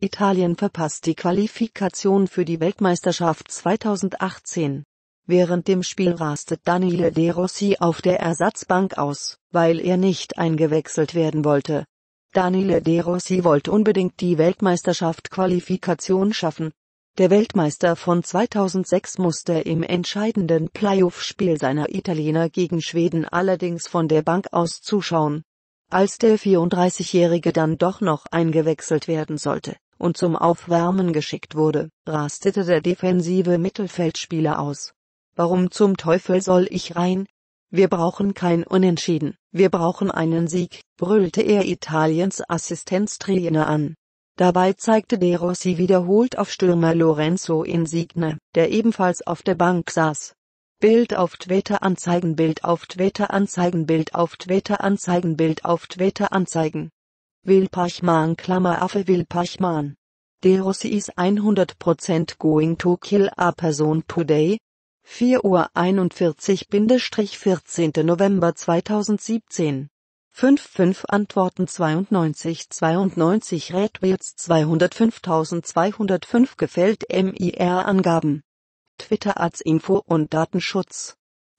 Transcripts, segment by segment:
Italien verpasst die Qualifikation für die Weltmeisterschaft 2018. Während dem Spiel rastet Daniele De Rossi auf der Ersatzbank aus, weil er nicht eingewechselt werden wollte. Daniele De Rossi wollte unbedingt die Weltmeisterschaft Qualifikation schaffen. Der Weltmeister von 2006 musste im entscheidenden Playoff-Spiel seiner Italiener gegen Schweden allerdings von der Bank aus zuschauen. Als der 34-Jährige dann doch noch eingewechselt werden sollte, und zum Aufwärmen geschickt wurde, rastete der defensive Mittelfeldspieler aus. Warum zum Teufel soll ich rein? Wir brauchen kein Unentschieden, wir brauchen einen Sieg, brüllte er Italiens Assistenztrainer an. Dabei zeigte De Rossi wiederholt auf Stürmer Lorenzo Insigne, der ebenfalls auf der Bank saß. Bild auf Twitter anzeigen, Bild auf Twitter anzeigen, Bild auf Twitter anzeigen, Bild auf Twitter anzeigen. Wilpachman Klammeraffe Wilpachman. Derossi is 100% going to kill a person today. 4 Uhr 41-14. November 2017. 55 Antworten 92 92 Redwills 205205 gefällt MIR Angaben. Twitter als Info und Datenschutz.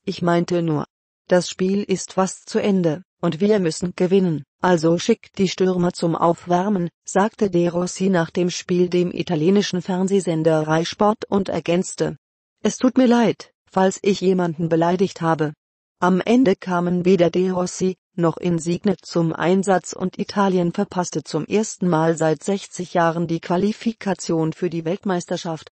Ich meinte nur, das Spiel ist fast zu Ende, und wir müssen gewinnen, also schickt die Stürmer zum Aufwärmen, sagte De Rossi nach dem Spiel dem italienischen Fernsehsender Rai Sport und ergänzte. Es tut mir leid, falls ich jemanden beleidigt habe. Am Ende kamen weder De Rossi noch Insigne zum Einsatz und Italien verpasste zum ersten Mal seit 60 Jahren die Qualifikation für die Weltmeisterschaft.